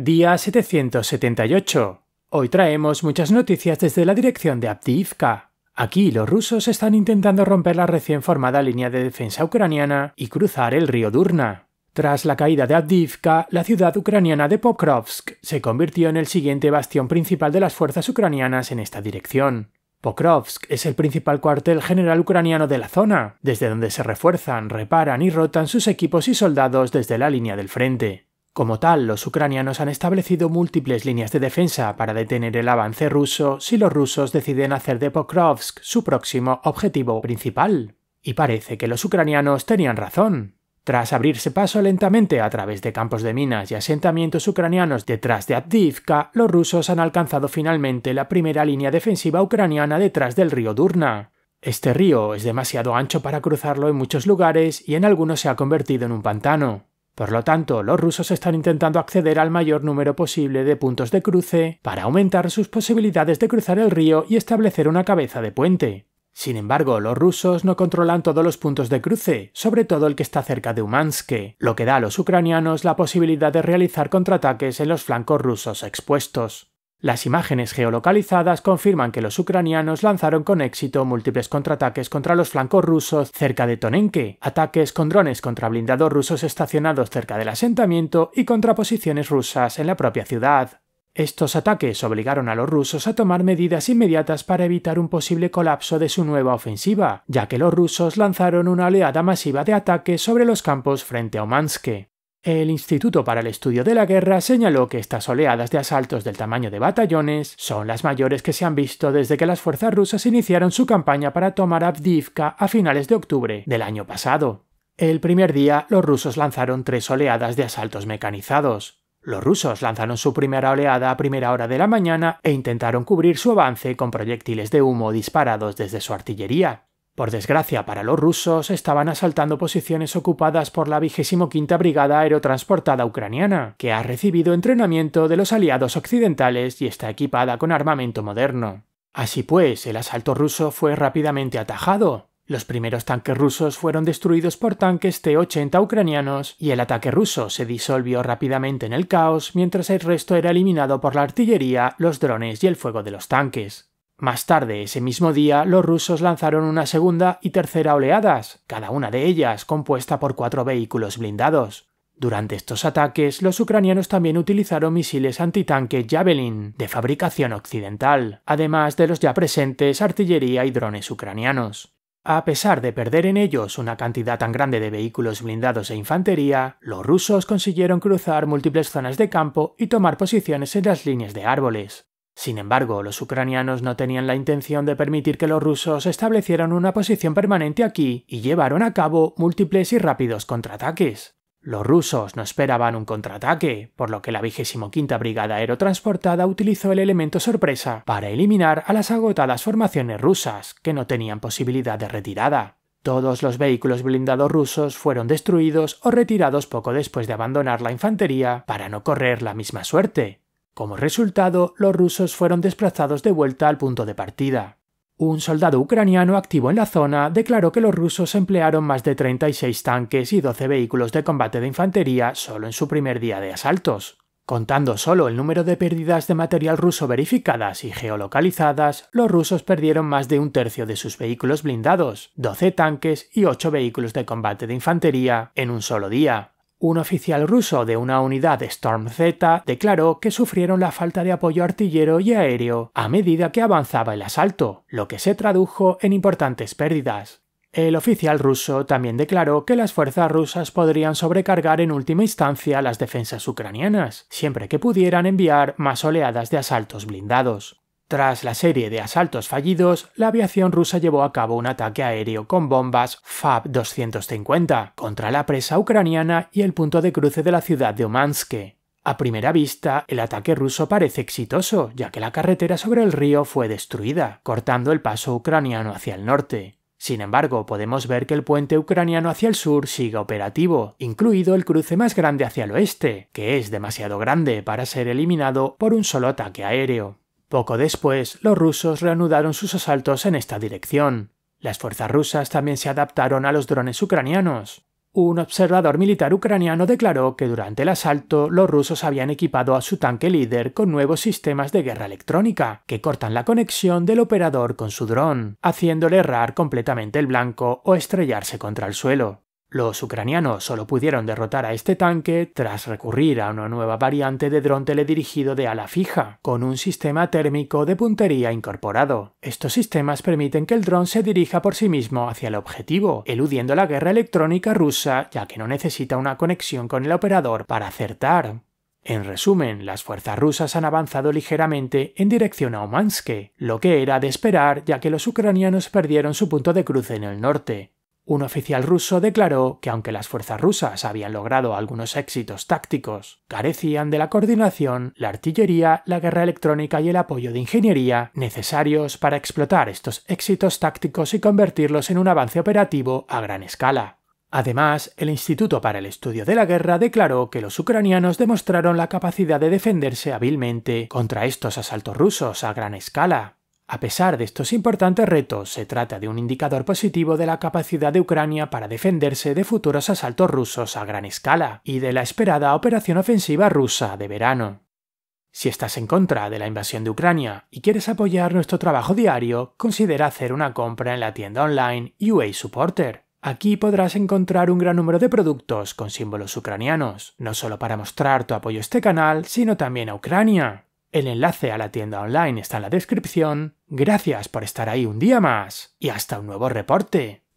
Día 778. Hoy traemos muchas noticias desde la dirección de Abdiivka. Aquí los rusos están intentando romper la recién formada línea de defensa ucraniana y cruzar el río Durna. Tras la caída de Avdiivka, la ciudad ucraniana de Pokrovsk se convirtió en el siguiente bastión principal de las fuerzas ucranianas en esta dirección. Pokrovsk es el principal cuartel general ucraniano de la zona, desde donde se refuerzan, reparan y rotan sus equipos y soldados desde la línea del frente. Como tal, los ucranianos han establecido múltiples líneas de defensa para detener el avance ruso si los rusos deciden hacer de Pokrovsk su próximo objetivo principal. Y parece que los ucranianos tenían razón. Tras abrirse paso lentamente a través de campos de minas y asentamientos ucranianos detrás de avdívka los rusos han alcanzado finalmente la primera línea defensiva ucraniana detrás del río Durna. Este río es demasiado ancho para cruzarlo en muchos lugares y en algunos se ha convertido en un pantano. Por lo tanto, los rusos están intentando acceder al mayor número posible de puntos de cruce para aumentar sus posibilidades de cruzar el río y establecer una cabeza de puente. Sin embargo, los rusos no controlan todos los puntos de cruce, sobre todo el que está cerca de Umansk, lo que da a los ucranianos la posibilidad de realizar contraataques en los flancos rusos expuestos. Las imágenes geolocalizadas confirman que los ucranianos lanzaron con éxito múltiples contraataques contra los flancos rusos cerca de Tonenke, ataques con drones contra blindados rusos estacionados cerca del asentamiento y contra posiciones rusas en la propia ciudad. Estos ataques obligaron a los rusos a tomar medidas inmediatas para evitar un posible colapso de su nueva ofensiva, ya que los rusos lanzaron una oleada masiva de ataques sobre los campos frente a Omanske. El Instituto para el Estudio de la Guerra señaló que estas oleadas de asaltos del tamaño de batallones son las mayores que se han visto desde que las fuerzas rusas iniciaron su campaña para tomar Avdivka a finales de octubre del año pasado. El primer día, los rusos lanzaron tres oleadas de asaltos mecanizados. Los rusos lanzaron su primera oleada a primera hora de la mañana e intentaron cubrir su avance con proyectiles de humo disparados desde su artillería. Por desgracia para los rusos, estaban asaltando posiciones ocupadas por la quinta Brigada Aerotransportada Ucraniana, que ha recibido entrenamiento de los aliados occidentales y está equipada con armamento moderno. Así pues, el asalto ruso fue rápidamente atajado. Los primeros tanques rusos fueron destruidos por tanques T-80 ucranianos y el ataque ruso se disolvió rápidamente en el caos mientras el resto era eliminado por la artillería, los drones y el fuego de los tanques. Más tarde ese mismo día, los rusos lanzaron una segunda y tercera oleadas, cada una de ellas compuesta por cuatro vehículos blindados. Durante estos ataques, los ucranianos también utilizaron misiles antitanque Javelin, de fabricación occidental, además de los ya presentes artillería y drones ucranianos. A pesar de perder en ellos una cantidad tan grande de vehículos blindados e infantería, los rusos consiguieron cruzar múltiples zonas de campo y tomar posiciones en las líneas de árboles. Sin embargo, los ucranianos no tenían la intención de permitir que los rusos establecieran una posición permanente aquí y llevaron a cabo múltiples y rápidos contraataques. Los rusos no esperaban un contraataque, por lo que la 25 Brigada Aerotransportada utilizó el elemento sorpresa para eliminar a las agotadas formaciones rusas, que no tenían posibilidad de retirada. Todos los vehículos blindados rusos fueron destruidos o retirados poco después de abandonar la infantería para no correr la misma suerte. Como resultado, los rusos fueron desplazados de vuelta al punto de partida. Un soldado ucraniano activo en la zona declaró que los rusos emplearon más de 36 tanques y 12 vehículos de combate de infantería solo en su primer día de asaltos. Contando solo el número de pérdidas de material ruso verificadas y geolocalizadas, los rusos perdieron más de un tercio de sus vehículos blindados, 12 tanques y 8 vehículos de combate de infantería en un solo día. Un oficial ruso de una unidad Storm Z declaró que sufrieron la falta de apoyo artillero y aéreo a medida que avanzaba el asalto, lo que se tradujo en importantes pérdidas. El oficial ruso también declaró que las fuerzas rusas podrían sobrecargar en última instancia las defensas ucranianas, siempre que pudieran enviar más oleadas de asaltos blindados. Tras la serie de asaltos fallidos, la aviación rusa llevó a cabo un ataque aéreo con bombas FAB-250 contra la presa ucraniana y el punto de cruce de la ciudad de Omanske. A primera vista, el ataque ruso parece exitoso, ya que la carretera sobre el río fue destruida, cortando el paso ucraniano hacia el norte. Sin embargo, podemos ver que el puente ucraniano hacia el sur sigue operativo, incluido el cruce más grande hacia el oeste, que es demasiado grande para ser eliminado por un solo ataque aéreo. Poco después, los rusos reanudaron sus asaltos en esta dirección. Las fuerzas rusas también se adaptaron a los drones ucranianos. Un observador militar ucraniano declaró que durante el asalto los rusos habían equipado a su tanque líder con nuevos sistemas de guerra electrónica, que cortan la conexión del operador con su dron, haciéndole errar completamente el blanco o estrellarse contra el suelo. Los ucranianos solo pudieron derrotar a este tanque tras recurrir a una nueva variante de dron teledirigido de ala fija, con un sistema térmico de puntería incorporado. Estos sistemas permiten que el dron se dirija por sí mismo hacia el objetivo, eludiendo la guerra electrónica rusa ya que no necesita una conexión con el operador para acertar. En resumen, las fuerzas rusas han avanzado ligeramente en dirección a Omanske, lo que era de esperar ya que los ucranianos perdieron su punto de cruce en el norte, un oficial ruso declaró que aunque las fuerzas rusas habían logrado algunos éxitos tácticos, carecían de la coordinación, la artillería, la guerra electrónica y el apoyo de ingeniería necesarios para explotar estos éxitos tácticos y convertirlos en un avance operativo a gran escala. Además, el Instituto para el Estudio de la Guerra declaró que los ucranianos demostraron la capacidad de defenderse hábilmente contra estos asaltos rusos a gran escala, a pesar de estos importantes retos, se trata de un indicador positivo de la capacidad de Ucrania para defenderse de futuros asaltos rusos a gran escala y de la esperada operación ofensiva rusa de verano. Si estás en contra de la invasión de Ucrania y quieres apoyar nuestro trabajo diario, considera hacer una compra en la tienda online UA Supporter. Aquí podrás encontrar un gran número de productos con símbolos ucranianos, no solo para mostrar tu apoyo a este canal, sino también a Ucrania. El enlace a la tienda online está en la descripción. Gracias por estar ahí un día más y hasta un nuevo reporte.